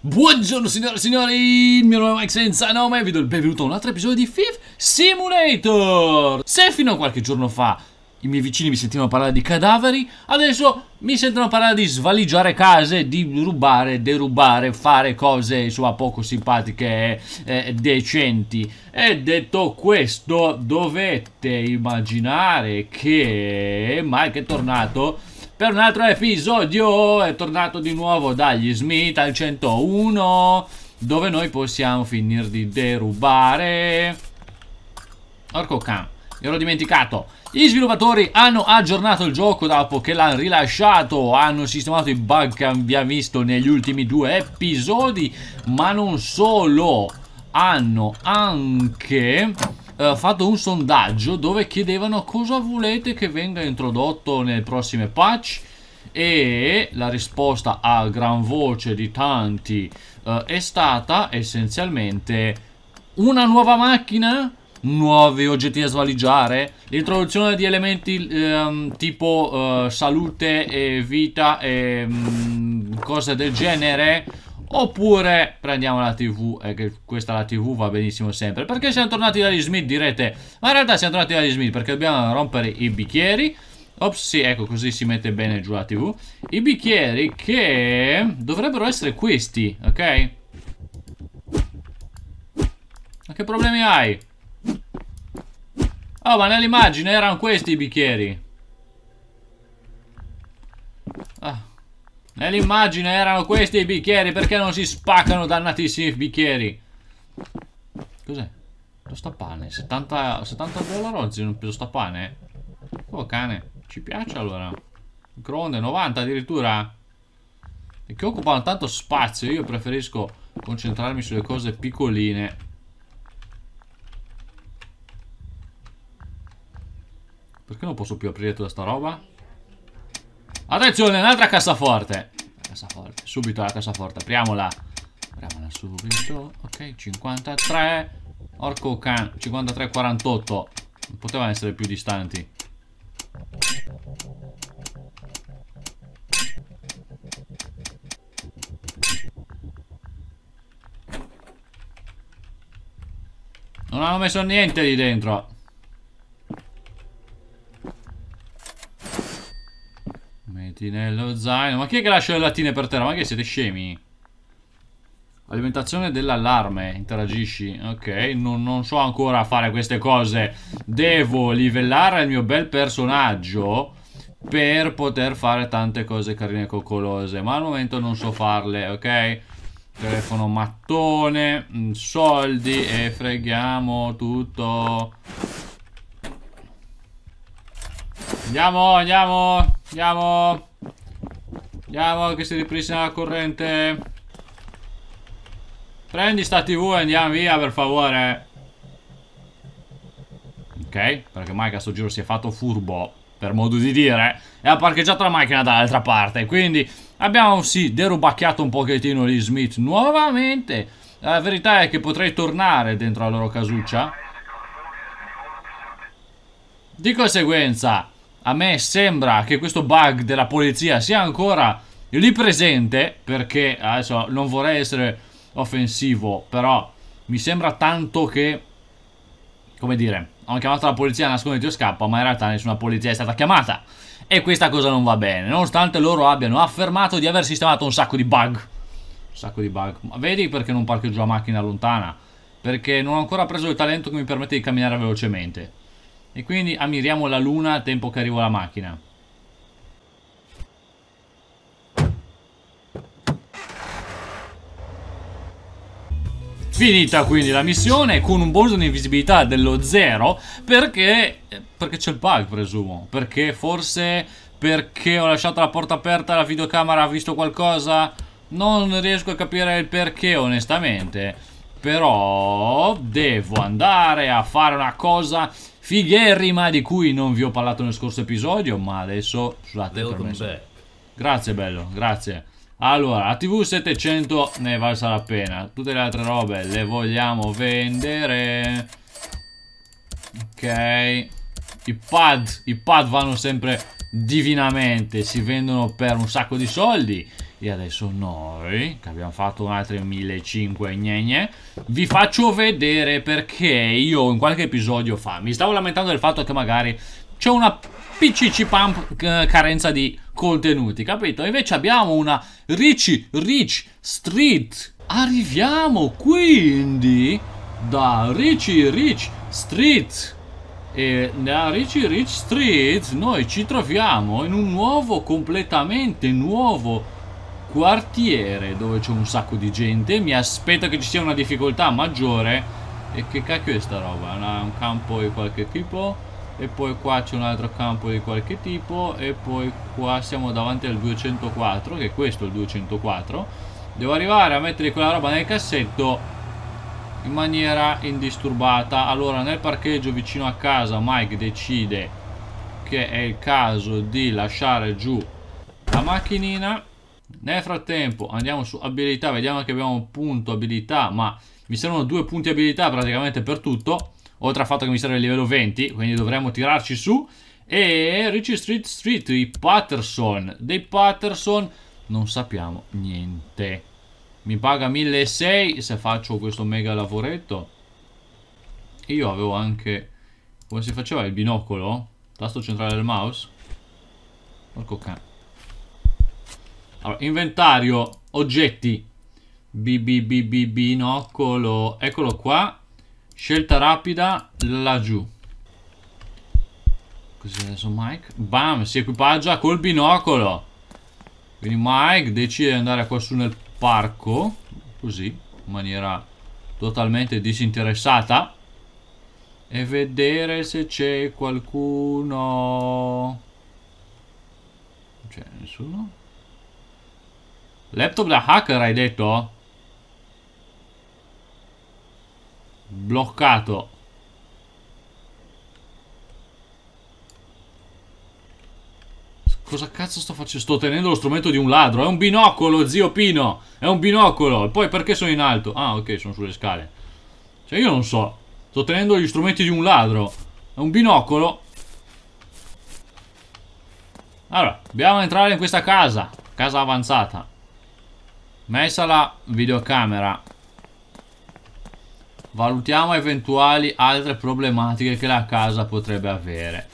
Buongiorno signore e signori, il mio nome è Mike senza nome e vi do il benvenuto a un altro episodio di Fifth Simulator! Se fino a qualche giorno fa i miei vicini mi sentivano parlare di cadaveri, adesso mi sentono parlare di svaligiare case, di rubare, derubare, fare cose insomma poco simpatiche e eh, eh, decenti. E detto questo, dovete immaginare che Mike è tornato per un altro episodio, è tornato di nuovo dagli Smith al 101, dove noi possiamo finire di derubare... Orco Camp gliel'ho dimenticato. Gli sviluppatori hanno aggiornato il gioco dopo che l'hanno rilasciato, hanno sistemato i bug che abbiamo visto negli ultimi due episodi, ma non solo, hanno anche... Uh, fatto un sondaggio dove chiedevano cosa volete che venga introdotto nelle prossime patch e la risposta a gran voce di tanti uh, è stata essenzialmente una nuova macchina nuovi oggetti da svaligiare, l'introduzione di elementi ehm, tipo eh, salute e vita e mh, mm, cose del genere, Oppure prendiamo la TV, eh, che questa la TV va benissimo sempre. Perché siamo tornati dagli Smith, direte? Ma in realtà siamo tornati dagli Smith perché dobbiamo rompere i bicchieri. Ops, sì, ecco, così si mette bene giù la TV. I bicchieri che dovrebbero essere questi, ok? Ma che problemi hai? Oh, ma nell'immagine erano questi i bicchieri. Ah. Nell'immagine erano questi i bicchieri. Perché non si spaccano dannatissimi bicchieri? Cos'è? Lo pane. 70, 70 dollari oggi non sta pane. Oh cane, ci piace allora. Microonde 90 addirittura? E che occupano tanto spazio. Io preferisco concentrarmi sulle cose piccoline. Perché non posso più aprire tutta sta roba? Attenzione, un'altra cassaforte Cassaforte, subito la cassaforte, apriamola Apriamola subito Ok, 53 Orco can, 53, 48 Non potevano essere più distanti Non hanno messo niente lì dentro Soldi nello zaino. Ma chi è che lascia le lattine per terra? Ma che siete scemi? Alimentazione dell'allarme, interagisci. Ok, non, non, so ancora fare queste cose. Devo livellare il mio bel personaggio per poter fare tante cose carine e coccolose. Ma al momento non so farle, ok? Telefono mattone, mm, soldi e freghiamo tutto. Andiamo, andiamo, andiamo. Andiamo che si ripristina la corrente. Prendi sta tv e andiamo via per favore. Ok, perché Mike a sto giro si è fatto furbo, per modo di dire. E ha parcheggiato la macchina dall'altra parte. Quindi abbiamo sì derubacchiato un pochettino gli Smith nuovamente. La verità è che potrei tornare dentro la loro casuccia. Di conseguenza, a me sembra che questo bug della polizia sia ancora lì presente, perché adesso non vorrei essere offensivo, però mi sembra tanto che, come dire, hanno chiamato la polizia, nasconditi o scappa, ma in realtà nessuna polizia è stata chiamata. E questa cosa non va bene, nonostante loro abbiano affermato di aver sistemato un sacco di bug. Un sacco di bug. Ma vedi perché non parcheggio la macchina lontana? Perché non ho ancora preso il talento che mi permette di camminare velocemente. E quindi ammiriamo la luna al tempo che arriva la macchina. Finita quindi la missione con un bonus di invisibilità dello zero perché perché c'è il bug presumo, perché forse perché ho lasciato la porta aperta la videocamera ha visto qualcosa, non riesco a capire il perché onestamente. Però devo andare a fare una cosa figherrima di cui non vi ho parlato nel scorso episodio, ma adesso, scusate, per me. Grazie bello, grazie. Allora, la TV 700 ne è valsa la pena. Tutte le altre robe le vogliamo vendere. Ok. I pad, i pad vanno sempre divinamente, si vendono per un sacco di soldi. E adesso noi, che abbiamo fatto un altro 1500 gne, vi faccio vedere perché io in qualche episodio fa mi stavo lamentando del fatto che magari c'è una PCC pump eh, carenza di contenuti, capito? Invece abbiamo una Rich Rich Street. Arriviamo quindi da Rich Rich Street. E da Rich Rich Street noi ci troviamo in un nuovo, completamente nuovo quartiere dove c'è un sacco di gente. Mi aspetto che ci sia una difficoltà maggiore. E che cacchio è sta roba? Una, un campo di qualche tipo. E poi qua c'è un altro campo di qualche tipo. E poi qua siamo davanti al 204, che è questo il 204. Devo arrivare a mettere quella roba nel cassetto in maniera indisturbata. Allora nel parcheggio vicino a casa Mike decide che è il caso di lasciare giù la macchinina nel frattempo andiamo su abilità, vediamo che abbiamo un punto abilità, ma mi servono due punti abilità praticamente per tutto, oltre al fatto che mi serve il livello 20, quindi dovremmo tirarci su. E Richie Street Street, i Patterson, dei Patterson non sappiamo niente. Mi paga 1600 se faccio questo mega lavoretto. Io avevo anche... come si faceva il binocolo? Tasto centrale del mouse? Porco cane. Allora, inventario, oggetti. BBBB binoccolo, eccolo qua. Scelta rapida, laggiù. Così adesso Mike? Bam, si equipaggia col binocolo. Quindi Mike decide di andare qua su nel parco, così, in maniera totalmente disinteressata. E vedere se c'è qualcuno... Non c'è nessuno? Laptop da hacker hai detto? Bloccato. Cosa cazzo sto facendo? Sto tenendo lo strumento di un ladro. È un binocolo, zio Pino. È un binocolo. E poi perché sono in alto? Ah, ok, sono sulle scale. Cioè, io non so. Sto tenendo gli strumenti di un ladro. È un binocolo. Allora, dobbiamo entrare in questa casa. Casa avanzata. Messa la videocamera Valutiamo eventuali altre problematiche che la casa potrebbe avere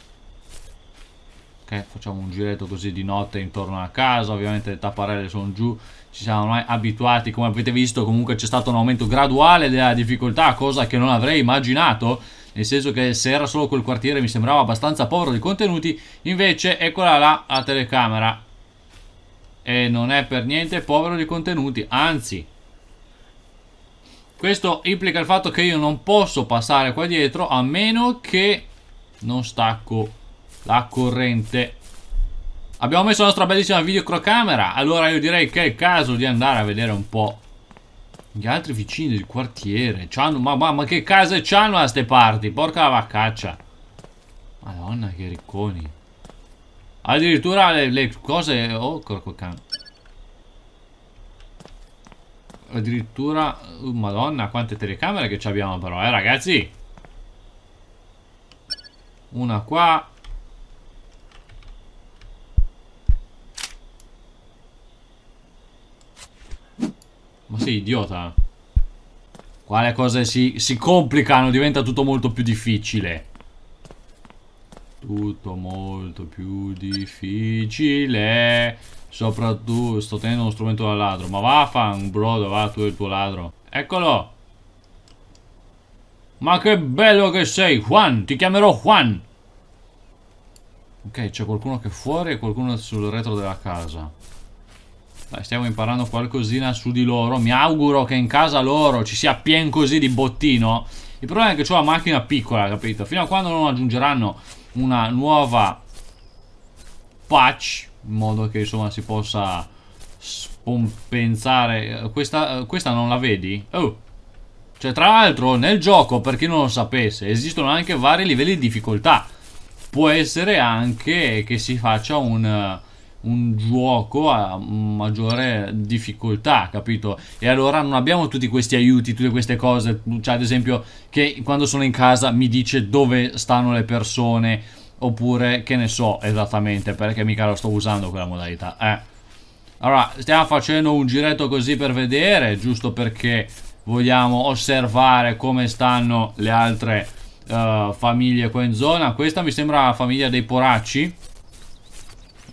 Ok, facciamo un giretto così di notte intorno alla casa Ovviamente le tapparelle sono giù Ci siamo mai abituati Come avete visto comunque c'è stato un aumento graduale della difficoltà Cosa che non avrei immaginato nel senso che se era solo quel quartiere mi sembrava abbastanza povero di contenuti, invece eccola là la telecamera e non è per niente povero di contenuti, anzi questo implica il fatto che io non posso passare qua dietro a meno che non stacco la corrente. Abbiamo messo la nostra bellissima videocrocamera, allora io direi che è il caso di andare a vedere un po' gli altri vicini del quartiere. Ma, ma, ma, che case c'hanno a ste parti? Porca la vaccaccia. Madonna che ricconi. Addirittura le, le cose... Oh, porco Addirittura... Uh, madonna, quante telecamere che abbiamo però, eh ragazzi? Una qua. Ma sei idiota? Quale cose si, si complicano, diventa tutto molto più difficile tutto molto più difficile. Soprattutto sto tenendo uno strumento da ladro. Ma vaffan, brodo, va tu e il tuo ladro. Eccolo. Ma che bello che sei, Juan. Ti chiamerò Juan. Ok, c'è qualcuno che è fuori e qualcuno sul retro della casa. Dai, stiamo imparando qualcosina su di loro. Mi auguro che in casa loro ci sia pien così di bottino il problema è che ho la macchina piccola, capito? Fino a quando non aggiungeranno una nuova patch, in modo che insomma si possa spompensare. Eh, questa, eh, questa non la vedi? Oh! Cioè, tra l'altro, nel gioco, per chi non lo sapesse, esistono anche vari livelli di difficoltà. Può essere anche che si faccia un eh, un gioco a maggiore difficoltà, capito? E allora non abbiamo tutti questi aiuti, tutte queste cose, cioè ad esempio che quando sono in casa mi dice dove stanno le persone, oppure che ne so esattamente, perché mica lo sto usando quella modalità, eh. Allora, stiamo facendo un giretto così per vedere, giusto perché vogliamo osservare come stanno le altre uh, famiglie qua in zona. Questa mi sembra la famiglia dei poracci,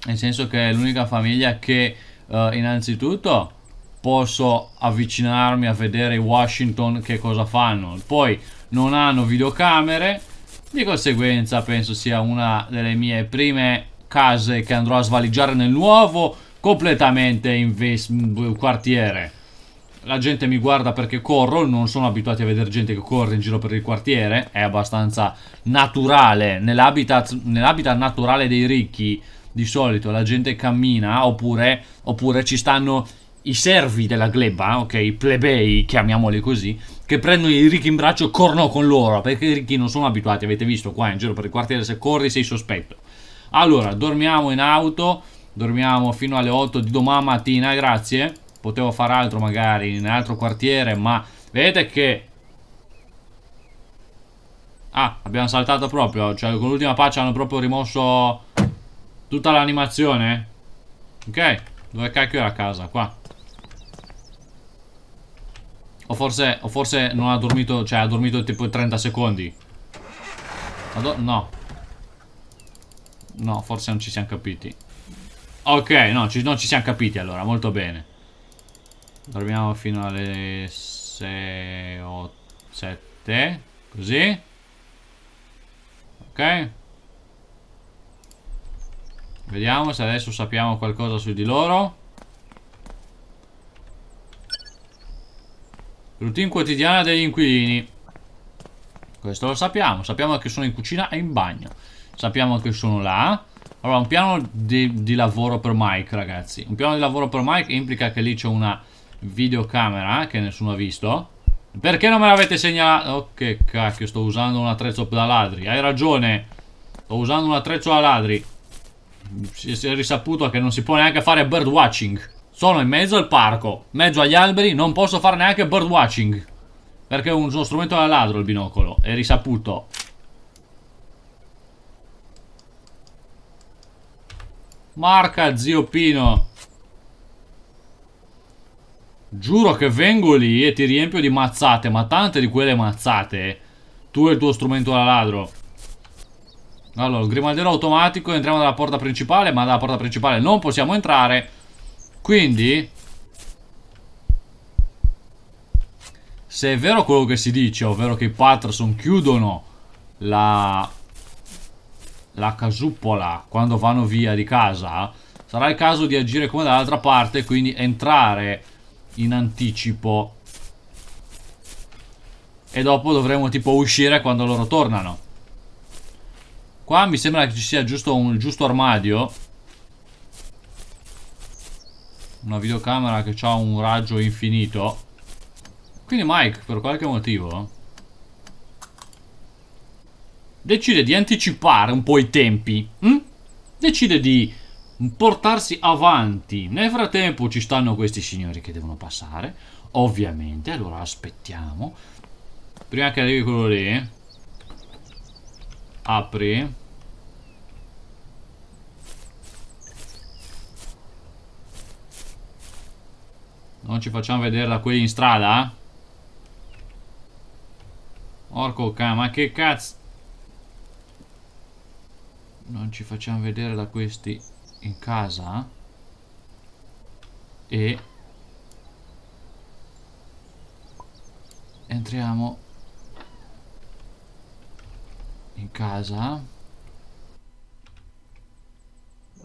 nel senso che è l'unica famiglia che eh, innanzitutto posso avvicinarmi a vedere i Washington che cosa fanno poi non hanno videocamere di conseguenza penso sia una delle mie prime case che andrò a svaligiare nel nuovo completamente in quartiere la gente mi guarda perché corro, non sono abituati a vedere gente che corre in giro per il quartiere, è abbastanza naturale, nell'habitat, nell naturale dei ricchi di solito la gente cammina oppure, oppure ci stanno i servi della gleba, ok, i plebei, chiamiamoli così, che prendono i ricchi in braccio e corno con loro, perché i ricchi non sono abituati, avete visto qua in giro per il quartiere, se corri sei sospetto. Allora, dormiamo in auto, dormiamo fino alle 8 di domani mattina, grazie. Potevo fare altro magari in un altro quartiere, ma vedete che... Ah, abbiamo saltato proprio, cioè con l'ultima pace hanno proprio rimosso Tutta l'animazione. Ok. Dove cacchio è la casa? Qua. O forse, o forse non ha dormito, cioè ha dormito tipo 30 secondi. No. No, forse non ci siamo capiti. Ok, no, ci, non ci siamo capiti allora, molto bene. Dormiamo fino alle 6 o 7. Così. Ok. Vediamo se adesso sappiamo qualcosa su di loro. Routine quotidiana degli inquilini. Questo lo sappiamo. Sappiamo che sono in cucina e in bagno. Sappiamo che sono là. Allora, un piano di, di lavoro per Mike, ragazzi. Un piano di lavoro per Mike implica che lì c'è una videocamera che nessuno ha visto. Perché non me l'avete segnalato? Oh, che cacchio, sto usando un attrezzo da ladri. Hai ragione. Sto usando un attrezzo da ladri si è risaputo che non si può neanche fare birdwatching. Sono in mezzo al parco, mezzo agli alberi, non posso fare neanche birdwatching. Perché è uno strumento da ladro il binocolo, è risaputo. Marca zio Pino. Giuro che vengo lì e ti riempio di mazzate, ma tante di quelle mazzate. Tu e il tuo strumento da ladro. Allora, il grimaldiero automatico, entriamo dalla porta principale, ma dalla porta principale non possiamo entrare. Quindi... Se è vero quello che si dice, ovvero che i Patterson chiudono la... la casuppola quando vanno via di casa, sarà il caso di agire come dall'altra parte, quindi entrare in anticipo. E dopo dovremo tipo uscire quando loro tornano. Qua mi sembra che ci sia giusto un giusto armadio Una videocamera che ha un raggio infinito Quindi Mike per qualche motivo Decide di anticipare un po' i tempi hm? Decide di portarsi avanti Nel frattempo ci stanno questi signori che devono passare Ovviamente, allora aspettiamo Prima che arrivi quello lì Apri non ci facciamo vedere da quelli in strada? Orco ca, ma che cazzo? Non ci facciamo vedere da questi in casa? E... Entriamo in casa.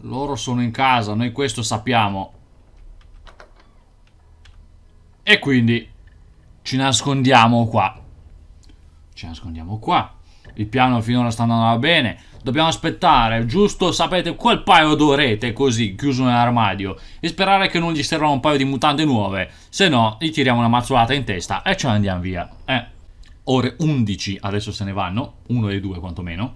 Loro sono in casa, noi questo sappiamo. E quindi ci nascondiamo qua. Ci nascondiamo qua. Il piano finora sta andando bene. Dobbiamo aspettare, giusto, sapete, quel paio d'orete così, chiuso nell'armadio. E sperare che non gli servano un paio di mutande nuove. Se no, gli tiriamo una mazzolata in testa e ce ne andiamo via. Eh. Ore 11, adesso se ne vanno. Uno dei due quantomeno.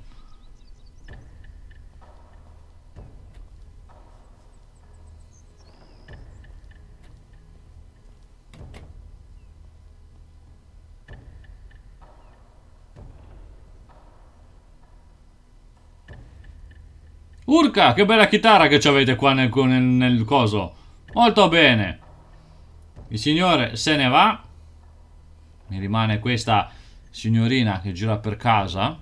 Urca, che bella chitarra che avete qua nel, nel, nel coso. Molto bene. Il signore se ne va. Mi rimane questa signorina che gira per casa.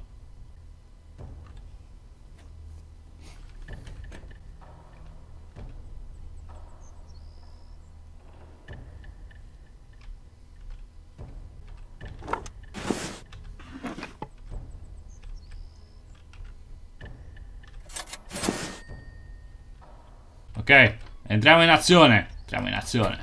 Ok, entriamo in azione. Entriamo in azione.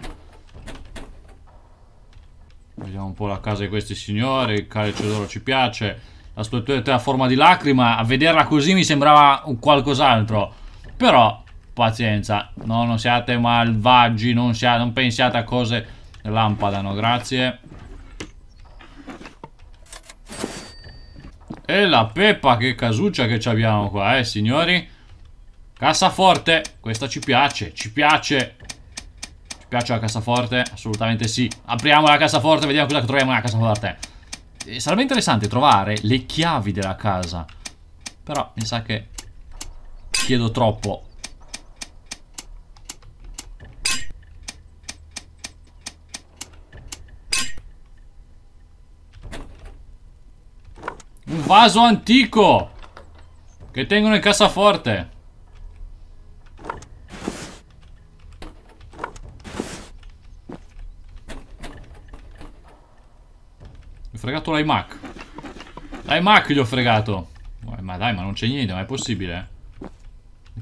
Vediamo un po' la casa di questi signori, il calice d'oro ci piace, la struttura statuetta a forma di lacrima, a vederla così mi sembrava un qualcos'altro. Però, pazienza, no, non siate malvagi, non, siate, non pensiate a cose lampadano, grazie. E la peppa, che casuccia che abbiamo qua, eh signori? Cassaforte, questa ci piace, ci piace. Ci piace la cassaforte? Assolutamente sì. Apriamo la cassaforte, vediamo cosa troviamo nella cassaforte. E sarebbe interessante trovare le chiavi della casa. Però mi sa che chiedo troppo. Un vaso antico che tengo nel cassaforte. l'iMac. L'iMac gli ho fregato. Ma dai, ma non c'è niente, ma è possibile?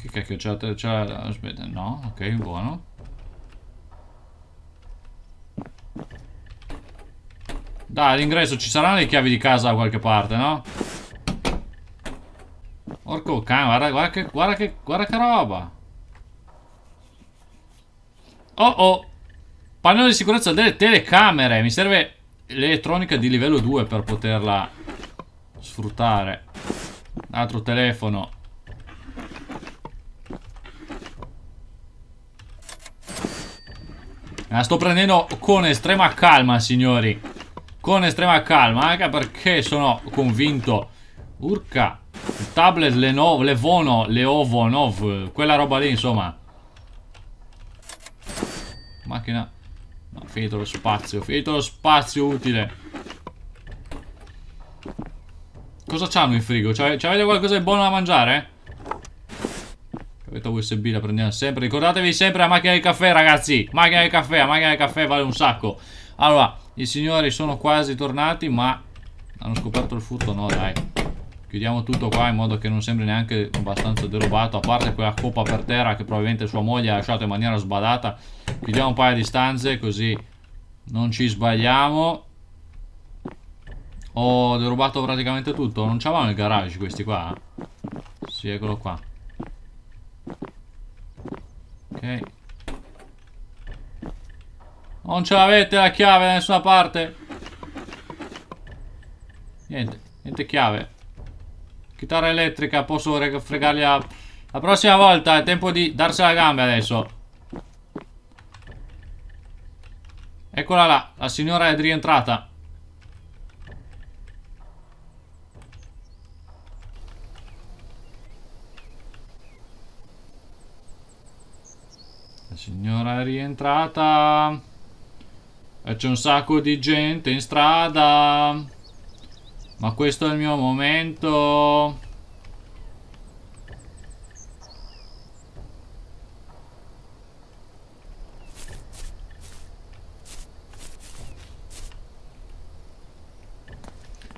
Che cacchio, c'è la... Aspetta, no, ok, buono. Dai, all'ingresso ci saranno le chiavi di casa da qualche parte, no? Orco cane, guarda, guarda, che, guarda, che, guarda che roba. Oh oh. Pannello di sicurezza delle telecamere. Mi serve l'elettronica di livello 2 per poterla sfruttare. Un altro telefono. La sto prendendo con estrema calma, signori. Con estrema calma, anche perché sono convinto. Urca, il tablet Lenovo, Levono, Leovo, Nov, quella roba lì, insomma. Macchina No, finito lo spazio, finito lo spazio utile. Cosa c'hanno in frigo? C'avete qualcosa di buono da mangiare? Cavetta USB la prendiamo sempre. Ricordatevi sempre la macchina di caffè, ragazzi. Macchina di caffè, la macchina di caffè vale un sacco. Allora, i signori sono quasi tornati, ma hanno scoperto il furto. No, dai. Chiudiamo tutto qua in modo che non sembri neanche abbastanza derubato. A parte quella coppa per terra che probabilmente sua moglie ha lasciato in maniera sbadata chiudiamo un paio di stanze così non ci sbagliamo ho derubato praticamente tutto non c'avevano il garage questi qua eh? sì eccolo qua ok non ce l'avete la chiave da nessuna parte niente niente chiave chitarra elettrica posso fregarli la, la prossima volta è tempo di darsi la gamba adesso Eccola là, la signora è rientrata. La signora è rientrata. E c'è un sacco di gente in strada. Ma questo è il mio momento.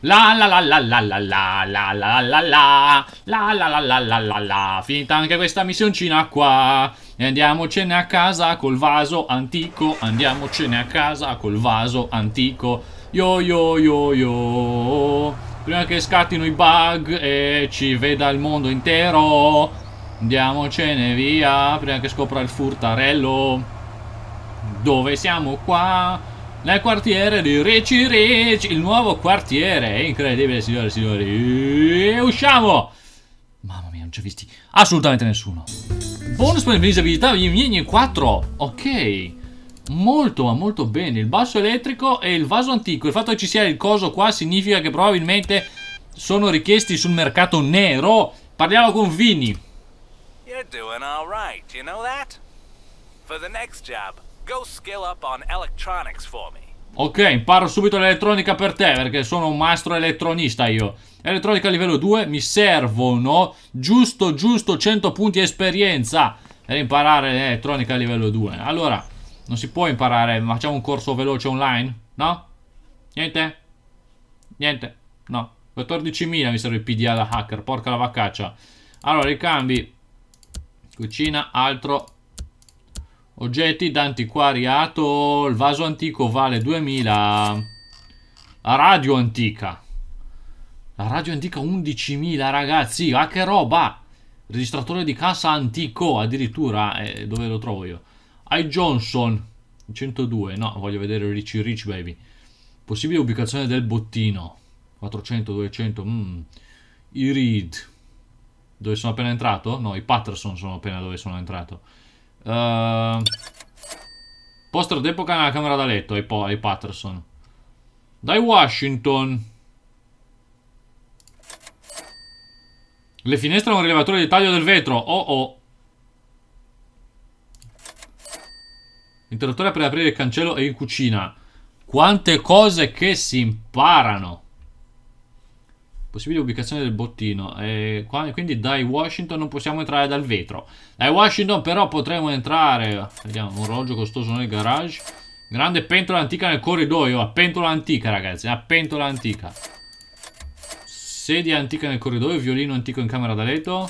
La la la la la la la la la la la la la la la la la la Finita anche questa missioncina qua E andiamocene a casa col vaso antico Andiamocene a casa col vaso antico Yo yo yo yo Prima che scattino i bug e ci veda il mondo intero Andiamocene via Prima che scopra il furtarello Dove siamo qua? nel quartiere di Ricci Rich, il nuovo quartiere, è incredibile signore e signori, e usciamo! Mamma mia, non ci ho visti assolutamente nessuno. Bonus per invisibilità, gli 4, ok, molto ma molto bene, il basso elettrico e il vaso antico, il fatto che ci sia il coso qua significa che probabilmente sono richiesti sul mercato nero, parliamo con Vini. You're doing all right, you know that? For the next job, Ok, imparo subito l'elettronica per te perché sono un maestro elettronista io. Elettronica livello 2, mi servono giusto giusto 100 punti esperienza per imparare l'elettronica livello 2. Allora, non si può imparare, facciamo un corso veloce online? No? Niente? Niente? No. 14.000 mi serve il PDA da hacker, porca la vaccaccia. Allora, ricambi. Cucina, altro, Oggetti d'antiquariato, il vaso antico vale 2000. La radio antica. La radio antica 11.000 ragazzi, ah che roba! Registratore di cassa antico addirittura, eh, dove lo trovo io? I Johnson 102, no, voglio vedere Richie Rich Baby. Possibile ubicazione del bottino 400, 200, mm. I Reed Dove sono appena entrato? No, i Patterson sono appena dove sono entrato Uh, d'epoca nella camera da letto ai, ai Patterson. Dai Washington. Le finestre hanno un rilevatore di taglio del vetro. Oh oh. Interruttore per aprire il cancello e in cucina. Quante cose che si imparano. Possibile ubicazione del bottino. E quindi dai Washington non possiamo entrare dal vetro. Dai Washington però potremo entrare... Vediamo, un orologio costoso nel garage. Grande pentola antica nel corridoio. A pentola antica, ragazzi. A pentola antica. Sedia antica nel corridoio. Violino antico in camera da letto.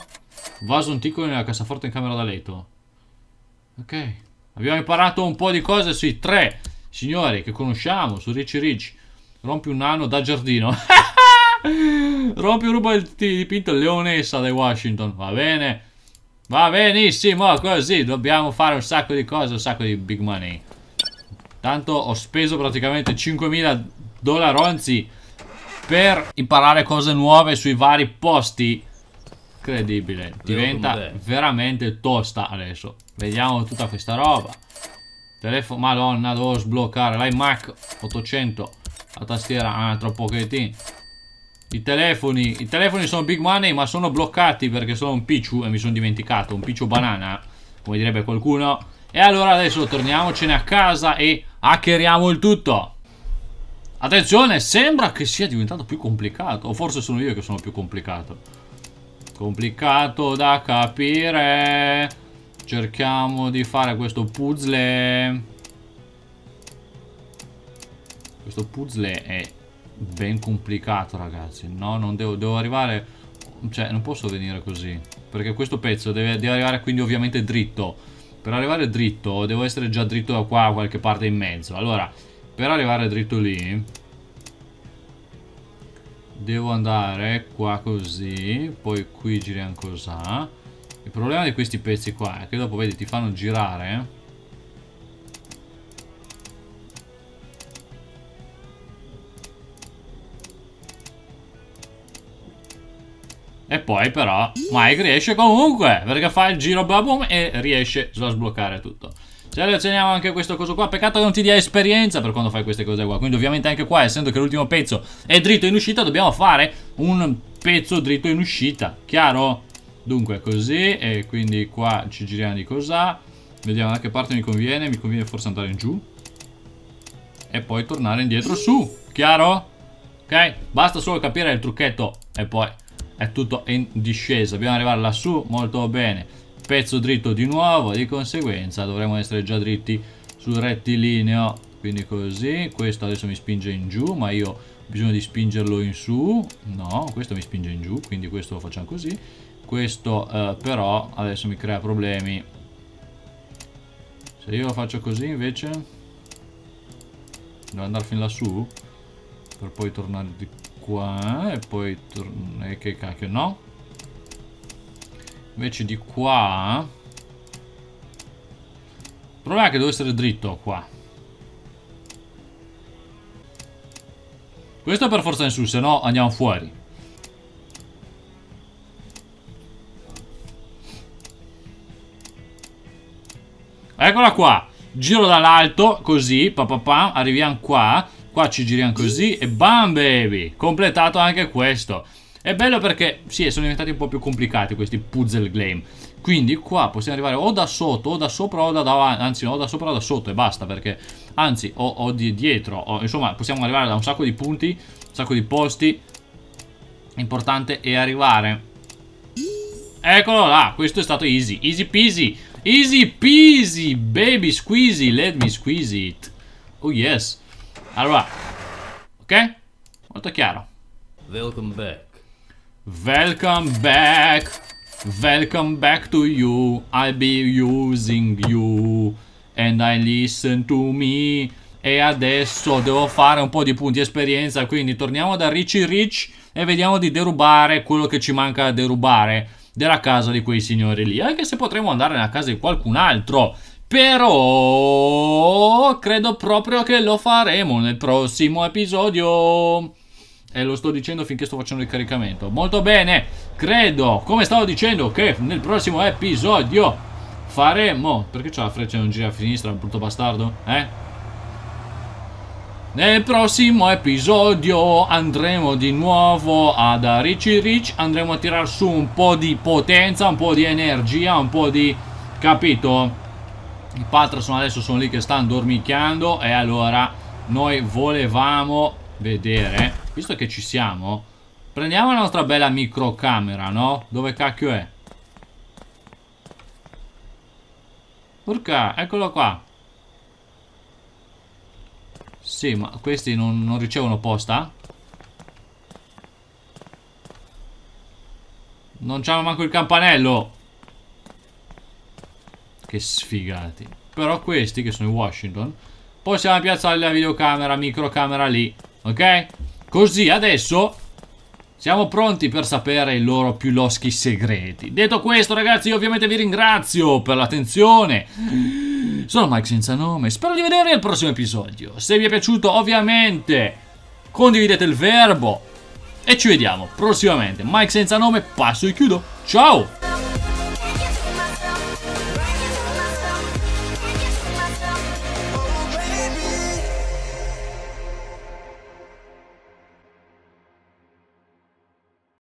Vaso antico nella cassaforte in camera da letto. Ok. Abbiamo imparato un po' di cose sui tre signori che conosciamo su Richie Ricci. Rompi un nano da giardino. Rompi ruba il dipinto leonessa dai Washington. Va bene. Va benissimo, così dobbiamo fare un sacco di cose, un sacco di big money. Tanto ho speso praticamente 5.000 dollaronzi per imparare cose nuove sui vari posti. Incredibile, diventa veramente tosta adesso. Vediamo tutta questa roba. Telefono, madonna, devo sbloccare l'iMac 800. La tastiera, un ah, altro pochettino. I telefoni, i telefoni sono big money ma sono bloccati perché sono un picciu e mi sono dimenticato, un picciu banana, come direbbe qualcuno. E allora adesso torniamocene a casa e hackeriamo il tutto. Attenzione, sembra che sia diventato più complicato, o forse sono io che sono più complicato. Complicato da capire. Cerchiamo di fare questo puzzle. Questo puzzle è ben complicato ragazzi no non devo, devo arrivare cioè non posso venire così perché questo pezzo deve, deve, arrivare quindi ovviamente dritto per arrivare dritto devo essere già dritto da qua qualche parte in mezzo allora per arrivare dritto lì devo andare qua così poi qui giriamo così il problema di questi pezzi qua è che dopo vedi ti fanno girare E poi però Mike riesce comunque perché fa il giro babum e riesce a sbloccare tutto. Selezioniamo anche questo coso qua, peccato che non ti dia esperienza per quando fai queste cose qua, quindi ovviamente anche qua, essendo che l'ultimo pezzo è dritto in uscita, dobbiamo fare un pezzo dritto in uscita, chiaro? Dunque così, e quindi qua ci giriamo di cos'ha, vediamo da che parte mi conviene, mi conviene forse andare in giù, e poi tornare indietro su, chiaro? Ok? Basta solo capire il trucchetto e poi è tutto in discesa dobbiamo arrivare lassù molto bene pezzo dritto di nuovo di conseguenza dovremmo essere già dritti sul rettilineo quindi così questo adesso mi spinge in giù ma io ho bisogno di spingerlo in su no questo mi spinge in giù quindi questo lo facciamo così questo eh, però adesso mi crea problemi se io lo faccio così invece devo andare fin lassù per poi tornare di più qua eh, e poi... E eh, che cacchio, no? Invece di qua... Il problema è che devo essere dritto qua. Questo per forza in su, se no andiamo fuori. Eccola qua. Giro dall'alto, così, papà, pa, pa, arriviamo qua qua ci giriamo così e bam baby, completato anche questo. È bello perché, sì, sono diventati un po' più complicati questi puzzle game. Quindi qua possiamo arrivare o da sotto o da sopra o da davanti, anzi o da sopra o da sotto e basta perché, anzi, o, o di dietro, o, insomma possiamo arrivare da un sacco di punti, un sacco di posti. L'importante è arrivare. Eccolo là, questo è stato easy, easy peasy, easy peasy, baby squeezy, let me squeeze it. Oh yes. Allora, ok? Molto chiaro. Welcome back. Welcome back. Welcome back to you. I'll be using you. And I listen to me. E adesso devo fare un po' di punti esperienza, quindi torniamo da Richie Rich e vediamo di derubare quello che ci manca da derubare della casa di quei signori lì. Anche se potremmo andare nella casa di qualcun altro però credo proprio che lo faremo nel prossimo episodio. E lo sto dicendo finché sto facendo il caricamento. Molto bene, credo, come stavo dicendo, che nel prossimo episodio faremo... Perché c'è la freccia e non gira a sinistra, brutto bastardo? Eh? Nel prossimo episodio andremo di nuovo ad Arici Rich, andremo a tirar su un po' di potenza, un po' di energia, un po' di... capito? i Patrason adesso sono lì che stanno dormicchiando e allora noi volevamo vedere, visto che ci siamo, prendiamo la nostra bella microcamera, no? Dove cacchio è? Urca, eccolo qua. Sì, ma questi non, non ricevono posta? Non c'hanno manco il campanello che sfigati. Però questi, che sono i Washington, possiamo piazzare la videocamera, microcamera lì, ok? Così adesso siamo pronti per sapere i loro più loschi segreti. Detto questo, ragazzi, io ovviamente vi ringrazio per l'attenzione. Sono Mike senza nome, spero di vedervi il prossimo episodio. Se vi è piaciuto, ovviamente, condividete il verbo. E ci vediamo prossimamente. Mike senza nome, passo e chiudo. Ciao!